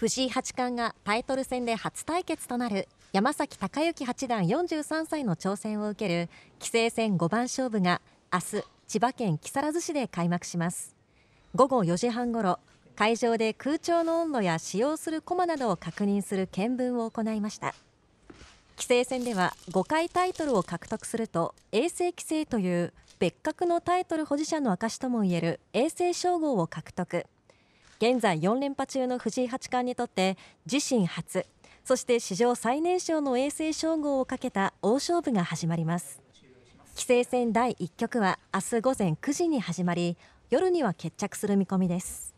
藤井八冠がタイトル戦で初対決となる山崎隆之八段43歳の挑戦を受ける棋聖戦五番勝負が明日千葉県木更津市で開幕します午後4時半ごろ会場で空調の温度や使用する駒などを確認する見分を行いました棋聖戦では5回タイトルを獲得すると衛星棋聖という別格のタイトル保持者の証ともいえる衛世称号を獲得現在4連覇中の藤井八冠にとって自身初そして史上最年少の衛星称号をかけた大勝負が始まります棋聖戦第1局は明日午前9時に始まり夜には決着する見込みです